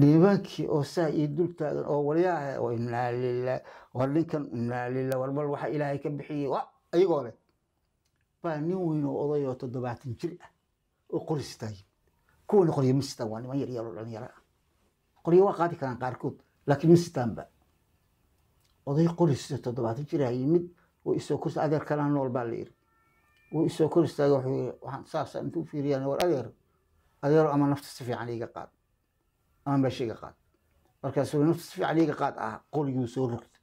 diibaankii oo saa iyo dul taagan oo waryaahe oo imnaa war ninkan imnaa warmal waxa ilaahay ka bixiyey wa ayagoo leh baa nin weyn oo odayoo toddobaatan jir ah oo qoris kuwana qoryo ma sitaan waa niman yaryar oo dhalinyaro waa qaadi karaan qaarkood laakiin ma sitaanba oday qoris toddobaatan jir ah yimid oo isoo kors adeer kalaa nool baa la yiri wuu isoo kor istaagay wuxuu yiri waxaan saasa intuu fiiriyaan war adeer adeero ama nafta si fiican iiga qaad amabasha qaad markaasuu nafta si fiican iga qaad ah qoriguu soo rogta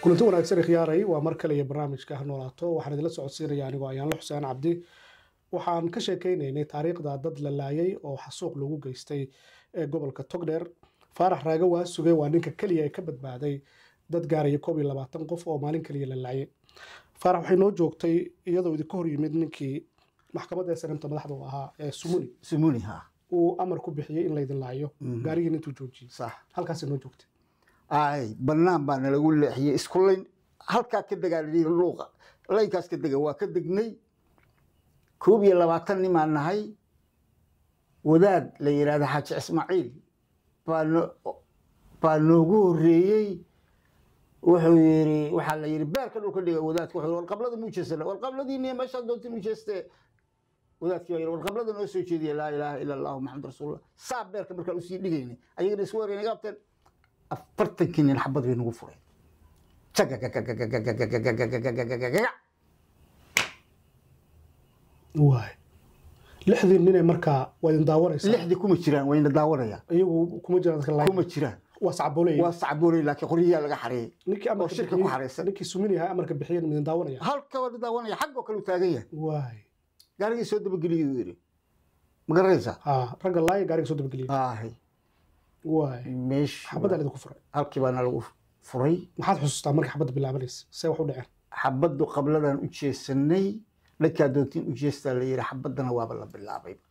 kulanti wanaagsan khiyaaray waa mar kale iyo barnaamijka ha noolaato waxaan idinla socodsiinaya anigoo ayaanla xuseen cabdi waxaan ka sheekeynaynay taariikhda dad la laayay oo xasuuq lagu geystay ee gobolka togdheer faarax raaga waa suge waa ninka keliya ee ka badbaaday dad gaaraya koob iyo labaatan qof oo maalin keliya la laayay faarax waxay noo joogtay iyadoo idinka hor yimid ninkii maxkamadda sarenta madaxda u ahaa sumuni sumuni uu amar ku bixiyey in laydin laayo mhm. gaarigiin intuu joojiyey sax noo joogtay ay banaan baana lagu leexiyey isku layn halkaa ka degaaliyey luuqa laynkaas ka dega waa ka degnay koob iyo labaatan nimaa nahay wadaad la yidhaahda xaaji ismaaciil baa noogu horreeyey wuxuu yii waxaa la yidhi beerka dhulka dhiga wadaadka wuxuu war qabladii muu jeesana doonti muu wadaadkii baa yiri war qablada noo soo jeediya laa ilaaha ila allahu maxamadu rasuulullah saab beerka markaan usii dhigaynay ayagana isu wareynay qabteen afartankii nin xabad bay nagu fureen waay lixdii ninay markaa waa idin daawanaysaa lixdii kuma jiraan waa ina daawanaya iyagu kuma jiraan kuma jiraan waa sacbooley waa sacbooley laakiin qoryaha laga xareeyay ninkii amarka shirka ku xareysan ninkii suminaya amarka bixiyan midin daawanaya halka waa daawanaya xag kale u taagan yahay waay gaarigii soo dabageliyu yiri ma garanaysaa ragga laaya gaariga soo dabageliya xabadda furay maxaad xusuustaa markii xabadda bilaabanaysa see wax u dhaceen xabaddu qabladan u jeesanay dhankaa doontiin u jeestaa la yidhi xabaddana waaba la bilaabayba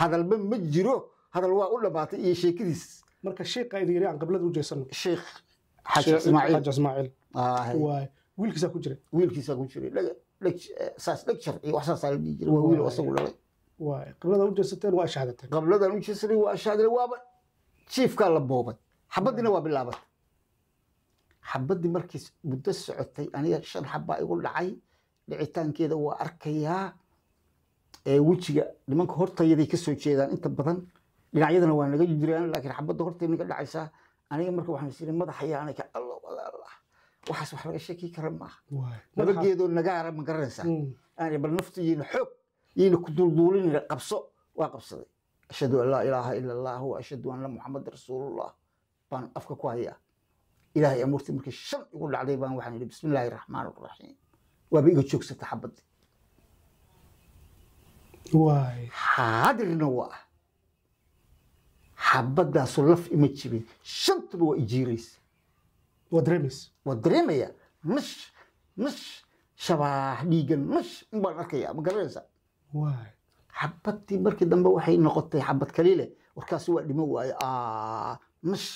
hadalba ma jiro hadal waa u dhammaatay iyo sheekadiis marka sheekha idin yidhi aan qablada u jeesano sheekh xaaji ismaaciil wiilkiisaa ku jiray wiilkiisaa ku jiray qabladan ujeesatay jiifkaa la boobay xabadiina waa bilaabatay xabadii markii muddo socotay aniga shan xaba igu dhacay dhicitaankeeda waa arkayaa wejiga nimanka hortayaday ka soo jeedaan inta badan dhinacyadana waa naga jiraan laakiin xabada hortay ninka dhacaysaa aniga marka waxaan isiri madaxayaa anaka allo waxaas wax laga sheeki kara maaha nabageedoo nagaara ma garanaysaa hmm. bal naftu yayna xoog yayna ku duulduulinayna qabso waa qabsaday ashhadu an laa ilaaha ila allah wa anna muxamada rasuulullah baan afka ku hayaa ilaahay amuurtii markii shan igu dhacday baan waxaan yidhi bismillaahi raxmaan raxiim waaba iga joogsata xabaddi xaadirna waa ah xabaddaasoo laf ima jibin shantaba waa ijiiraysa waa dareemaya mash mash shabaax dhiigan mash in baan arkaya ma garanaysa xabadtii markii dambe waxay noqotay xabad kaliile warkaasi waa dhiman waaye mash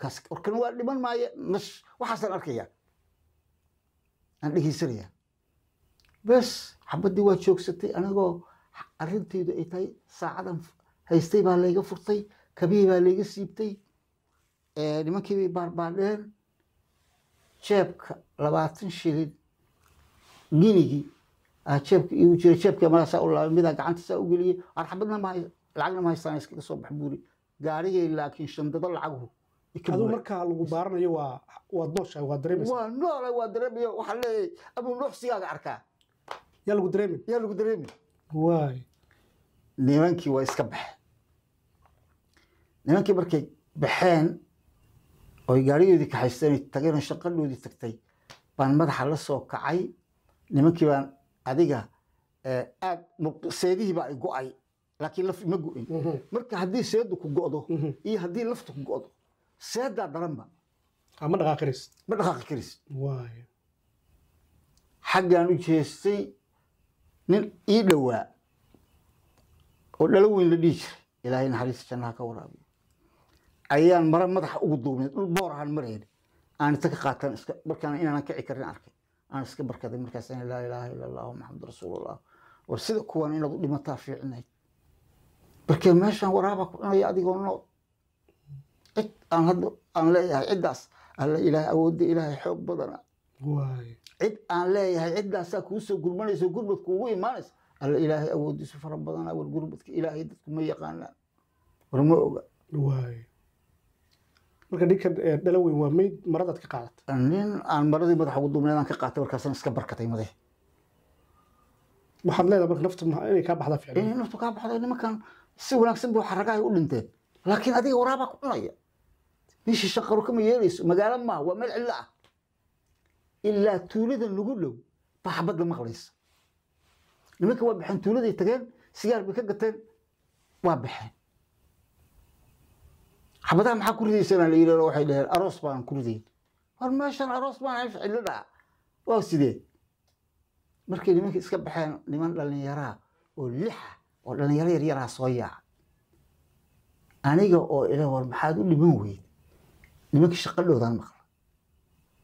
kaas warkan waa dhiman maaye mash waxaasaan arkaya aan dhegeysanaya bes xabaddii waa joogsatay anigoo arrintaydu ay tahay saacadan haystay baa layga furtay kabihii baa layga siibtay nimankiibay baarbaadheen jeebka labaatan shilin ginigii jeebka ah, iigu jira jeebka maraasaa u laabay midaan gacanta saa u geliyey xabadna ma lacagna ma haystaan iskaga soo bax buuri gaarigay laakiin shandado lacaguhu aduu markaa lagu baaranayo waa waad nooshahay waa dareemaysa waa noola waa dareemayo waxaan leeyahay abuu noocsigaaga arkaa yaa lagu dareemin yaa lagu dareemin waay nimankii waa iska baxeen nimankii markay baxeen oy gaaridoodii kaxaysteen oy tageen oo shaqadhoodii tagtay baan madaxa la soo kacay nimankii baan adiga eh, aad seedihii baa go-ay laakiin laf ima go-in mm-hmm. marka haddii seeddu ku go-do mm-hmm. iyo haddii laftu ku go'do seeddaa daranba ah, ma dhaqaaqikaris dhaqaaqi karis xaggaan u jeestay nin ii dhowaa oo dhalo weyn la dhihi jiray ilaahay naxariista jannaha ka waraabi ayaan mare madaxa ugu duubnay dhul boorahaan marayn aan inta ka qaatan iska markaan inaanan kici karin arkay aan iska barkaday markaas aan laa ilaaha illa allah maxamadu rasuulullah war sida kuwan inaad u dhimataa fiicnayd markee meeshaan waraabaa ku adigoo nool cid aan hadda aan leeyahay ciddaas alla ilaahay awoodda ilaahay xoog badana cid aan leeyahay ciddaasaa kuu gurmanaysa gurbadku ugu imaanaysa alla ilaahay awooddiisu fara badana war gurbadka ilaahay dadku ma yaqaanaan war ma oga marka ninkan eh, dhalo weyn waa mayd maradaad ka qaadat nin aan maradii madaxa ugu duubneed ka qaatay markaasaan iska barkatay madax waxaad leedahay marka naftu inay kaa baxdaa ficlan inay naftu kaa baxdo nimankan si wanaagsan buu xaragahay u dhinteen laakiin adiga waraabaa ku cunaya nin shisha kama yeelayso magaalo maa waa meel cillo ah ilaa tuulada nagu dhow baa xabad la maqlaysa nimanka waa baxeen tuuladay tageen sigaar bay ka gateen waa baxeen xabadaha maxaa ku ridaysa la yidhahdo waxay dhaheen aroos baan ku ridayn war meeshan aroos baan af xillidha waa sidee markay nimanka iska baxeen niman dhallinyaraa oo lixa ah, oo dhallinyaro yaryaraa soo yaaca aniga oo ila war maxaad u dhiman weyd nimanka shaqo dhowdaan maqla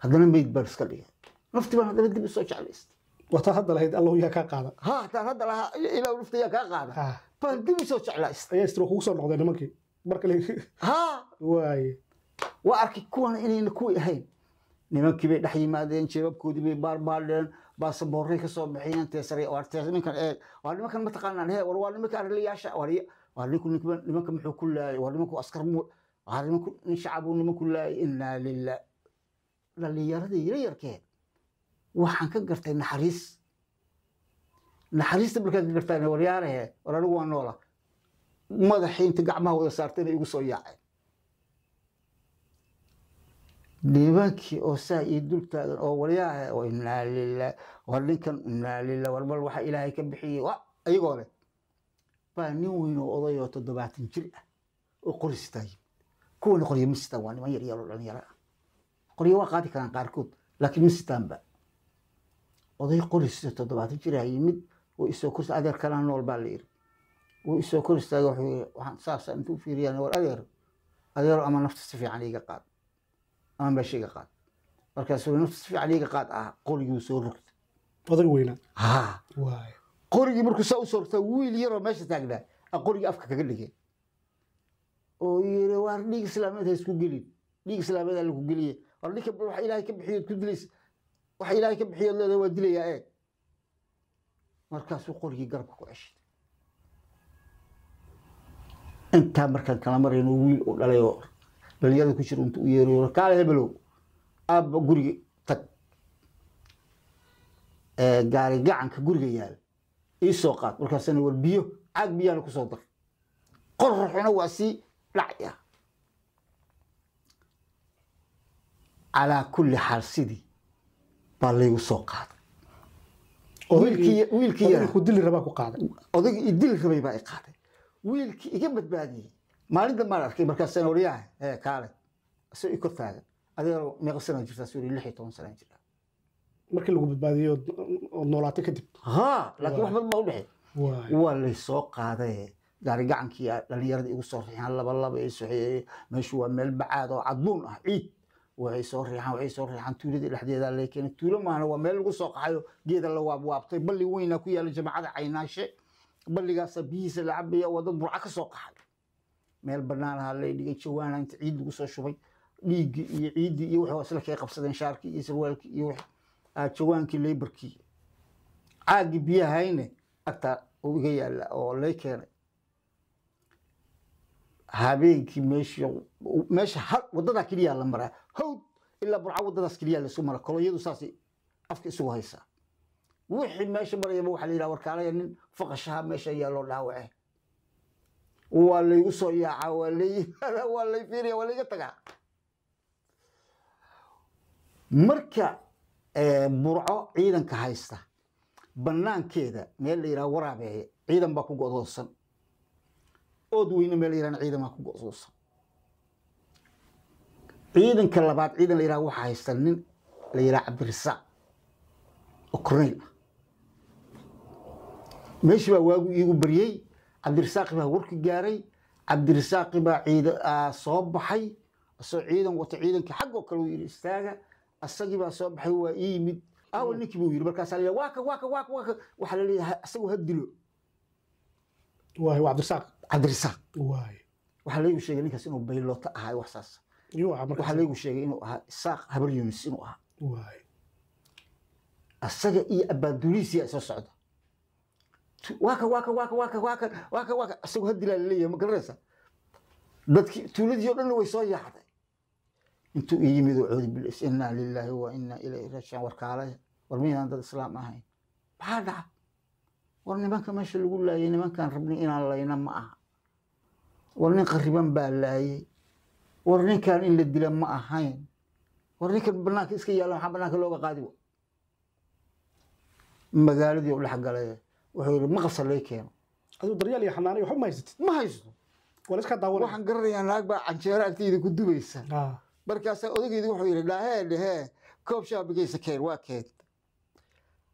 haddana meyd baan iska dhigay nafti baan haddana dib isoo jeclaystay wataa hadda lahayd allahu yaa kaa qaada ha hataan hadda lahaa ilaahu nafta kaa qaada baan dib isoo jeclaystay ayaa istiro kugu soo noqday nimankii waa arkay kuwan inayna kuwi ahayn nimankii bay dhex yimaadeen jeebabkoodii bay baarbaadheen baasaboorray kasoo bixiyeen teesarnimankan eeg waa nimankan mataqaanaan he war waa nimanka arrilayaasha waa nimanka muxuu ku laayay waa nimanku askar muu waa nimanku nin shacabuu nimanku laayay inaa lilah dhallinyaradii yara waxaan ka gartay naxariis naxariista markaan ka gartaa waryaarahe war anigu waa noola madaxii inta gacmaha wada saartayna igu soo yaaceen dhiibaankii oo saa ii dul taagan oo waryaahe oo imnaa war ninkan imnaa lillah waxa ilaahay ka bixiyey wa ayagoo leh baa nin weyn oo odayoo toddobaatan jir ah oo qori kuwana qoryo ma waa niman yaryar dhalinyaro ah qoryo waa qaadi karaan qaarkood laakiin ma oday qori toddobaatan jir ah yimid oo isoo kursi adeer kalaa nool baa la yiri wuu isoo kor istaaga wuxuu yiri waxaan saasa ah intuu fiiriyaan war adeer adeero ama nafta si fiican iiga qaad ama meesha iga qaad markaasuu nafta si fiican iiga qaad ah qorigii soo rogta oday weyna ha qorigii markuu saa usoo rogta wiil yaroo meesha taagnaa a qorigii afka kaga dhigay oo yiri waar dhiig islaameed ha isku gelin dhiig islaameed lagu geliye war ninka wax ilaahay ka bixiyo ku dilays wax ilaahay ka bixiyo leedahay waa dilayaa ee eh. markaasuu qorigii garabka ku ceshay intaa markaan kala marayno wiil u dhalay oo dhalinyarada ku jira inta u yeeriyo kaale hebelow aabba guriga tag gaari gacanka guriga yaal ii soo qaad markaasna war biyo caag biyaana kusoo dar qoraxuna waa sii dhacya calaa kulli xaal sidii baa laygu soo qaaday wiilkii wiilkii yara dili rabaa ku qaaday odayga dili rabay baa i qaaday wiilkii iga badbaadiyey maalinta maan arkay markaa sanoriyaha ee kaale isagoo i kor taagan adeero meeqa sana jirtaa suu lix iyo toban sana jirtaa markii lagu badbaadiyo ood noolaatay kadib ha laakiin wax badan baa u dhexey waa laysoo qaadaye gaari gacankii ah, dhalinyarada igu soo riixaan laba laba ay soxeeyey meeshu waa meel bacaad oo cadbuun ah ciid waxay soo riixaan waxay soo riixaan tuuladii dhexdeeda lay tuulo maahana waa meel lagu soo qaxayo geeda la waabwaabtay balli weyna ku yaala jamaacada caynaashe balligaasa bihiisa la cabaya waa dad burca ka soo qaxay meel banaan ahaa la dhigay jawaana inta ciid lagu soo shubay dhiiggii iyo ciiddii iyo wuxuu isla kay qabsadeen shaarkii iyo sarwaalki iyo ah, jawaankii leybarkii caaggii biyaha agtaa uu iga yaalla oo lay keenay habeenkii meeshii meesha hal waddadaa keliyaa la maraa hawd ilaa burca wadadaas keliyaa lasu mara koloyadu saasay afka isugu haysaa wixii meesha marayaba waxaa la yidhaha nin faqashaha meesha ayaa loo dhaawace waa laygu soo yaaca waa lay waa lay fiiriya waa layga tagaa marka burco ciidanka haysta banaankeeda meel la yidhaha waraabeeye ciidan baa ku go'doosan ood weyne meel la yidhahna ciidan baa ku go'doosan ciidanka labaad ciidan la yidhaha waxaa haysta nin la yidhaha cabdirasaaq oo corneyl ah meeshii baa waagu iigu baryey cabdirasaaqi baa warka gaaray cabdirasaaqi baa soo baxay isoo ciidan wata ciidanka xaggoo kale uu yidhi istaaga asagii baa soo baxay waa ii yimid awal ninkii buu yidhi markaasaa leeyahay waaka waaka waaka waaka waxaa la leeyahay asagoo ha dilo waay waa cabdirasaaq cabdirasaaq waay waxaa laygu sheegay ninkaas inuu bayloota ahaa wax saas waxaa laygu sheegay inuu ahaa isaaq habar yunis inuu ahaa waay asaga iyo abaaduliisiyaa isoo socda waaka waaka waaka waaka waaka waaka waaka isagoo hadilaa laleeyahay ma garanaysa dadki tuuladii o dhanna way soo yaaxday intuu i yimid oo coodi bilis innaa lilaahi wa innaa ilayhi raajican warkaale war miyaan dad islaam ahayn maxaa dhaca war nimanka meesha lagu laayay nimankaan rabnay inaan layna ma aha war nin qariban baa laayay war ninkaan in la dila ma ahayn war ninkan banaanka iska yaalla maxaa banaanka looga qaadi wa magaaladii u dhex wuxuu yidhi maqasal lay keeno aduu ma haysatid waxaan garanayaa naag baa canjeero agteyda ku dubaysa ah. markaasaa odageydi wuxuu yidhi dhaahee dhahee koob shaabigaysa keen waa keed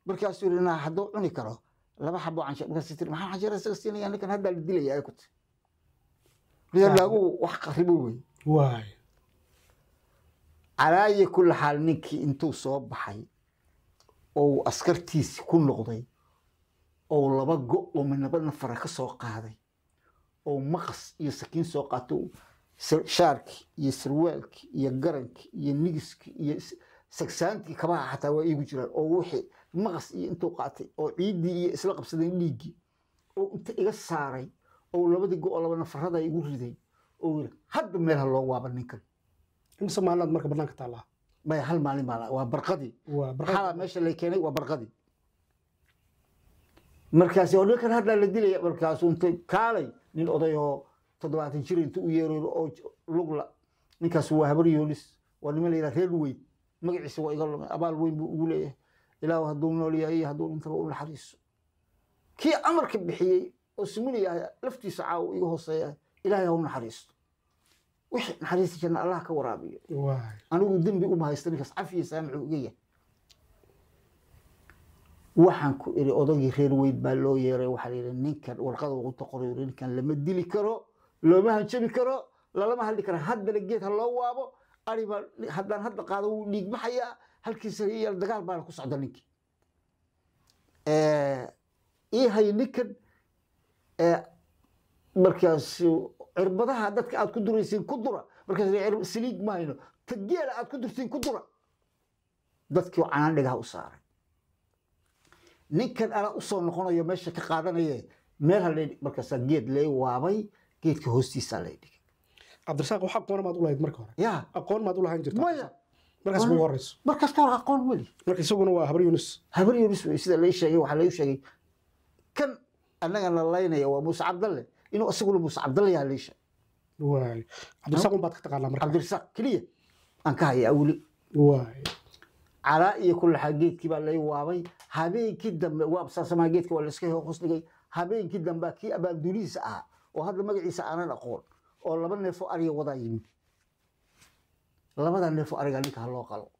markaasuu yidhi naa hadduu cuni karo laba xabo canjeer markaas tiri maxaa haddaa la dilaya ay wax qaribo wey waay kula xaal ninkii intuu soo baxay oo askartiisi ku noqday oo laba go oo midnaba nafara ka soo qaaday oo maqas iyo sakiin soo qaato shaarki iyo sarwaalkii iyo garanki iyo nigiski iyo sagsaantii kabaha xataa waa iigu jiraan oo wixii maqas iyo intuu qaatay oo ciiddii iyo isla qabsadeen dhiiggii oo inta iga saaray oo labadii go oo laba nafarada igu riday oo yiri hadda meelha loo waaba ninkan imse maalaad marka bannaanka taallaa maya hal maalin baa waa barqadii xalaa meesha lay keenay waa barqadii markaas oo ninkan haddaa la dilaya markaas intay kaalay nin oday oo toddobaatan jir inta u yeero oo lugla ninkaas waa habar yoonis waa niman layidhaha reer weyn magaciisa waa iga lumay abaal weyn buu ugu leeyahay ilaahu hadduu nool yahay iyo hadduu intaba u naxariiso kii amarka bixiyey oo simin laftiisa caaw iga hooseeya ilaahay ha u naxariisto wixii naxariista janna allah ka waraabiyo anigu dembi uma haysta ninkaas cafiya saamaxuu iga yahay waxaan ku iri odagii reer weyn baa loo yeeray waxaa layidhi ninkan warqada ugu toqoray ninkan lama dili karo looma hanjabi karo lalama hadli karo haddana geed ha loo waabo ari baa haddaan hadda qaado wuu dhiigmaxayaa halkiisa yar dagaal baana ku socda ninkii eh, ii ninkan eh, markaas cirbadaha dadka aad ku duraysiin ku dura markaas siliig mahayno ta geela aad ku durtiin ku dura dadkii canaan u saaray ninkan anaa usoo noqonayo meesha ka qaadanaye meel hal markaasa geed lay waabay geedka hoostiisa lay dhigay cabdirasaaq wax aqoon maad ulahayd marka hore ya aqoon maad ulahaan jirta maya markaas ugu horeyso markaas ka hore aqoon weli marka isaguna waa habar yuunus habar yuunus wey sida lay sheegay waxaa lagu sheegay kan annagana laynaya waa muuse cabdalle inuu isaguna muuse cabdalle yaha lay sheegay waay cabdirasaaq unbaad ka taqaanaa marka cabdirasaaq keliya aan ka hayaa weli waay calaa iyo kullaxaa geedkii baa lay waabay habeenkii dambe waabsaasamaha geedka waa layska hosdhigay habeenki dambe kii abaandulihiisa ahaa oo hadda magaciisa aanan aqoon oo laba neefo ariga wadaa yimid labada neefoo ariga ninka ha qalo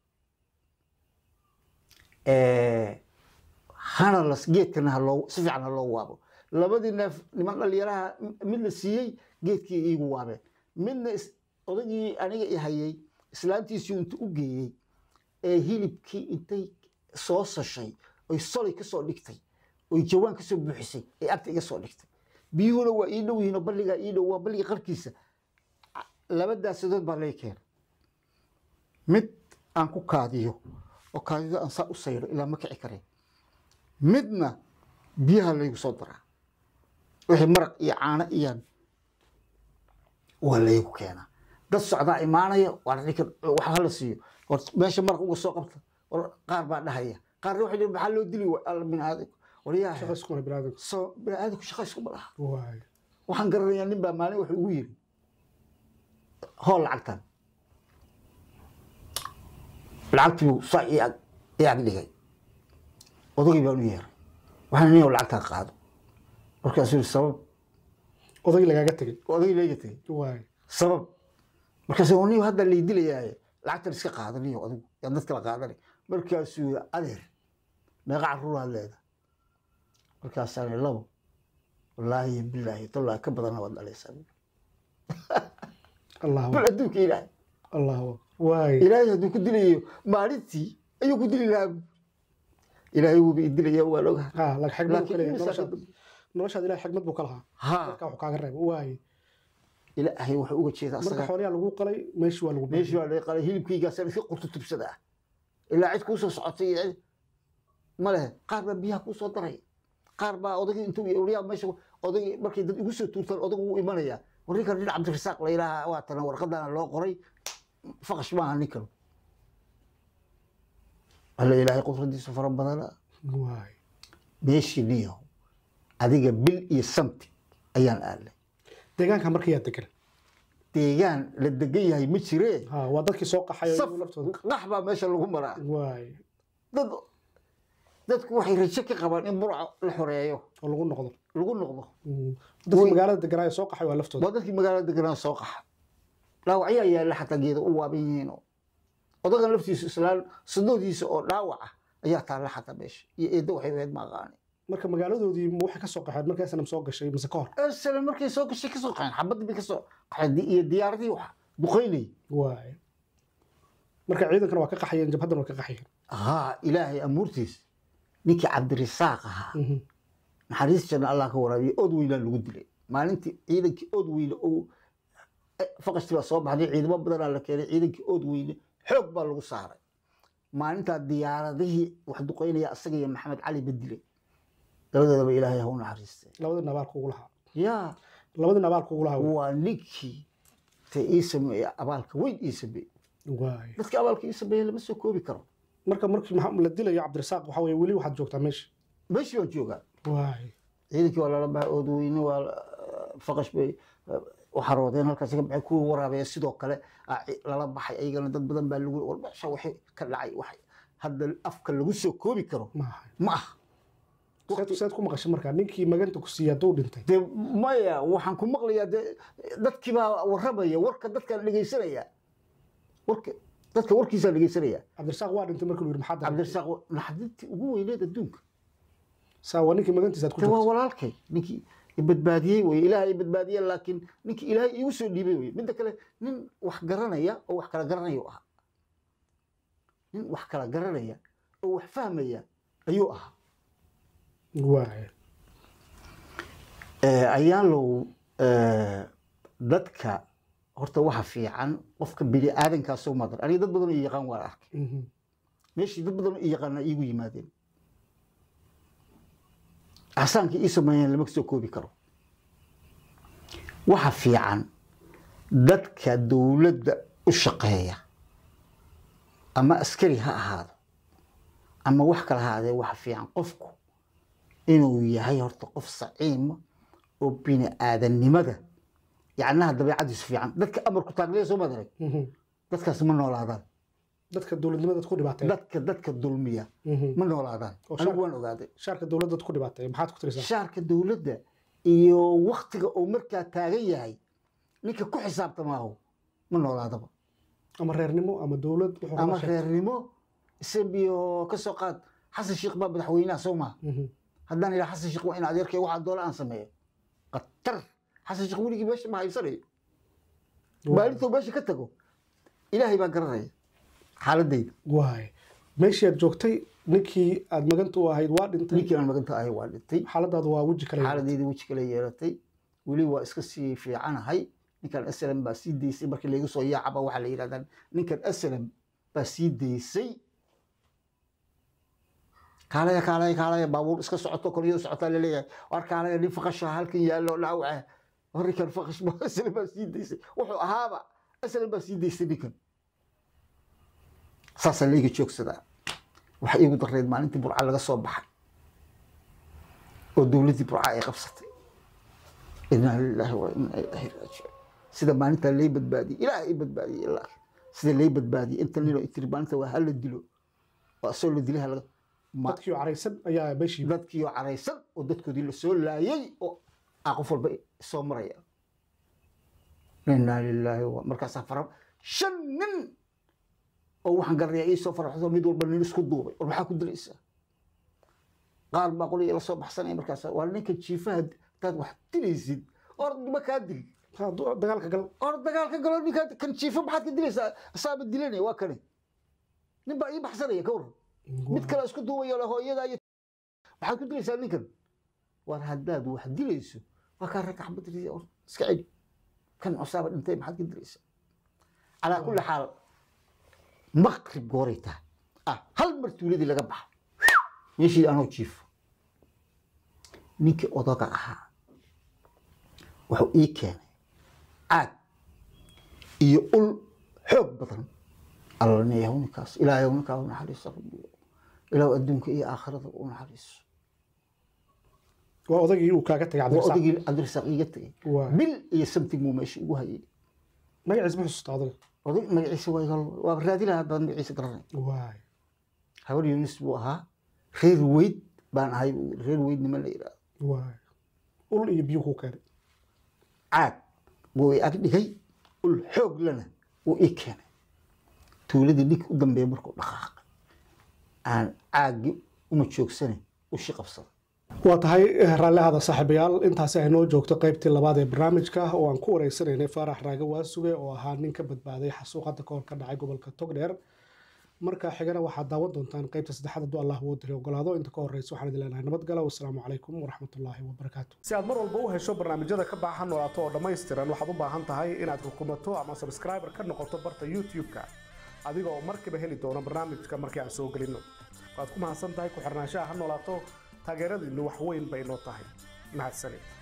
hana geedkana haloo si fiican ha waabo labadii neef niman dhalinyaraha midna siiyey geedkii iigu waabeen midna odagii aniga ihayay hayay islaantiisii inta u geeyey ee hilibkii intay soo sashay oy solay kasoo dhigtay oy jawaan kasoo buuxisay ay agta iga soo dhigtay biyuhuna waa ii dhow oo balligaa ii dhow waa balliga qarkiisa labadaas sidood baa lay keena mid aan ku kaadiyo oo kaadida aan saa u sayro ilaa ma kici kareen midna biyaha laygu soo daraa wixii maraq iyo caano iyaan waa laygu keenaa dad socdaa imaanaya waa la siiyo meesha maraq uga soo qabta qaar baa dhahaya qaarna waxay maxaa loo dili biniaadamku shaqa isku malaha waxaan garanayaa nin baa maalin wuxuu ugu yiri hool lacagtan lacagtuu saa i ag dhigay odagii baan u yeeray waxaan nin lacagtaa qaado markaasuu yiri sabab odagii lagaaga tegay odagii lagaga tegay sabab markaasuu nin hadda lay dilayaaye lacagtan iska qaadaniyo adigu yaad dad kala qaadani markaasuu yiri adeer meeqa caruuraad leedahay markaasaan labo wallaahi billaahi tallaahi ka badana waad dhalaysaa bal adduunka ilaahay ilaahay hadduu ku dilayo maalintii ayuu ku dili lahaa ilaahay wuuba idilaya waa logaha ilahay xigmad buu ka lahaa marka wuxuu kaaga reeba waaye ilaahay wuxuu uga jeedaa marka xoolaha lagu qalay meeshii waa lagu meeshii waa lagu qalay hilibkaygaasaan iska qurto tubsada ah ilaa cid kuu soo socotay maleh qaar baa biyaha kusoo daray qaar baa odagii intuu wariyaa meesha odagii markay dad igu soo tuurtaan odagu wuu imanaya war ninkan nin cabdirasaaq la yidhaaha waa warqadana loo qoray faqash maaha ninkan alla ilaahay qudradiisu fara badana meeshii niyo adiga bil iyo samti ayaan aalay deegaanka markayaa degan deegaan la degan yahay ma jire waa dadkii soo qaxay qax baa meesha lagu maraa dad dadku waxay rajo ka qabaan in burca la xoreeyo oo lagu noqdo lagu noqdo mm. magaalada deganaayo soo qaxay waa laftooda waa dadkii magaalada deganaayo soo qaxa dhaawacyo ayaa la xataa geeda u waaban yihiin odagan laftiisu islaan sadoodiisa oo dhaawaca ayaa taalla xataa meesha iyo eedda waxay weed maaqaani marka magaaladoodii waxay ka qaxeen markii soo gashay mase ka hor snm markay soo gashay ka qaxeen xabaddii bay ka qaxeen iyo diyaaradii wax duqaynay waay marka ciidankana waa ka qaxayeen jabhaddan waa ka qaxayeen ha ilaahay amuurtiisa ninkii cabdirasaaq ahaa mhm. naxariistiisana allah ka waraabiye od weynaa lagu dilay maalintii ciidankii od weyne faqashtii baa soo baxday ciidamo badanaa la keenay ciidankii od weyne xoog baa lagu saaray maalintaa diyaaradihii wax duqeynaya isaga iyo maxamed cali ba dilay labadoodaba ilaahay ha u naxariistay labadii abaalkugu lahaa ya lahaa waa ninkii te ii sameeye abaalka weyn ii sameeye dadka abaalka ii sameeye lama soo koobi karo marka markii la dilayo cabdirasaaq waxa weye weli waxaad joogtaa meesha meeshii oo joogaa waay ciidankii waa lala baa oodweyne waa eh, faqash bay u eh, xaroodeen halkaas ka baxay kuwii waraabaya sidoo kale ah, lala baxay ayagana dad badan baa lagu war meesha ka dhacay wax hadda afka lagu soo koobi karo ma ah saad ku maqashay markaa ninkii maganta ku siiya hadduu dhintay dee maya waxaan ku maqlayaa dee dadkii baa warramaya warka dadkaan dhegaysanaya warka dadka warkiisa dhegeysanaya cabdirasaaq waa dhintay markuu yiri maxaad cabdirasaaq naxdintii ugu weyneed adduunka saa waa ninkii magantiisa aad waa walaalkay ninkii ibadbaadiyey wey ilaahay ibadbaadiye laakiin ninkii ilaahay igu soo dhiibay wey midda kale nin wax garanaya oo wax kala garanaya u ahaa nin wax kala garanaya oo wax fahmaya ayuu ahaa waaya ayaan low dadka horta waxa fiican qofka bini aadanka madar aniga dad badan oo yaqaan waa arkay mhm. meeshii dad badan oo yaqaan iigu yimaadeen ahsaankii ii sameeyeen lama soo koobi karo waxa fiican dadka dowladda u shaqeeya ama askari ha ahaado ama wax kale ha waxa fiican qofku inuu yahay horta qof saciima ah oo bini aadanimada yacnaha dabeecadiisu fiican dadka amarku ku taagnaya soo maad mhm. dadkaas ma noolaadaan dadka dowladnimadaad ku dhibaatay dadka dadka dulmiya mhm. ma noolaadaan anigu waan ogaaday shaarka dowladdaad ku dhibaatay maxaad ku tirisaa shaarka dowladda iyo waktiga uu markaa taagan yahay ninka ku xisaabtamaahu ma noolaadaba ama reernimo ama dowlad ama reernimo iyo ka qaad xasan sheekh baa madaxweynaha soo maha mhm. haddaan idhaa xasan sheekh waa in adeerkay waxaa doola aan sameeyo qatar xasan wligii meesha maha iibsanayo maalintuu meesha ka tago ilaahay baan garanaya xaaladayda waay meeshii aad joogtay ninkii aad maganta u ahayd waa dhintay ninkii aan maganta ahay waa dhintay xaaladaada waa weji kale xaaladayda weji kale yeelatay weli waa iska sii fiicanahay ninkan asalam baa sii daysay markii laygu soo yaacaba waxaa la yidhahdaa ninkan asalam baa sii daysay kaalaya kaalaya kaalaya baabuur iska socoto koryo socotaa laleeyahay war kaalaya nin halkan yaallo dhaawaca ninkan fakash aslan baa sii daysay wuxuu ahaaba aslan baa sii daysay ninkan saasaa layga joogsadaa waxa iigu dareyd maalintii burca laga soo baxay oo dowladdii burca ay qabsatay inaa lilaahi waa inaa ilaahi sida maalintaa lay badbaadiyey ilaah i badbaadiyey ilaa sida lay badbaadiyey inta nino itiri maalinta waa hala dilo oo asagoo la dilaha laga dadkiyo caraysan ayaa meeshii dadkiyo caraysan oo dadkoodii la laayay oo Ah, qof walba soo maraya inaa lilaahi markaasaa fara shan nin oo waxaan garanayaa iisoo faraxso mid walba nin isku duubay war maxaa ku dilaysaa qaar baa qoliya la soo baxsanaya markaas waa ninka jiifaha taad wax dilaysid or ma kaa dil dagaalka gal or dagaalka galo ninka kan jiifa maxaad ka dilaysaa asaaba dilanaya waa kane nin baa ii baxsanaya ka waran mid kale isku duubaya hooyada iyo maxaad ku dilaysaa ninkan war haddaad wax dilayso markaa ragga xabad riday oo dhintay maxaad ka diraysa calaa kulli xaal maqrib gooray tahay hal mar ah, tuuladii laga baxa meeshii anoo jiifo ninkii odaga ahaa wuxuu ii keenay caag iyo ul xoog badan alla ninkaas ilaahay ninkaa u naxariiso rabbiyo ilaahu adduunka iyo aakhirada u naxariiso waa odaygii uu kaaga tagay cabdirasaaq iiga tagay bil iyo something buu meesha ugu hayay magaciis ma xusuusta adiga oday magaciisa waa waa raadi lahaa magaciisa garanay habar yunis buu ahaa reer weyd baan ahay reer weyd nima la yidhaahdo ul iyo biyo kuu keenay caag buu i ag dhigay ul xoog lena wuu ii keenay tuuladii dhig u dambeeya markuu dhaqaaqay aan caagii uma joogsanin ushi shi qabsaday waa tahay eh, raalliahada saaxiibayaal intaasi ay noo joogto qaybtii labaad ee barnaamijka oo aan ku wareysanaynay faarax raaga waasuge oo ahaa nin ka badbaaday xasuuqada kahor ka dhacay gobolka togdheer marka xigana waxaad daawan doontaan qaybta saddexaad hadduu allah wuu diri ogolaado inta ka horreysa waxaan idin leenahay nabadgala wassalaamu calaykum waraxmatullaahi wabarakaatu si aad mar walba u hesho barnaamijyada ka baahan noolaato oo dhammaystiran waxaad u baahan tahay inaad xukumato ama sabskraiber ka noqoto barta youtube-ka adiga oo markiiba heli doona barnaamijka markii aan soo gelino waad ku mahadsan tahay ku xirnaanshaha ha noolaato taageeradii wax weyn bay noo tahay mahadsanid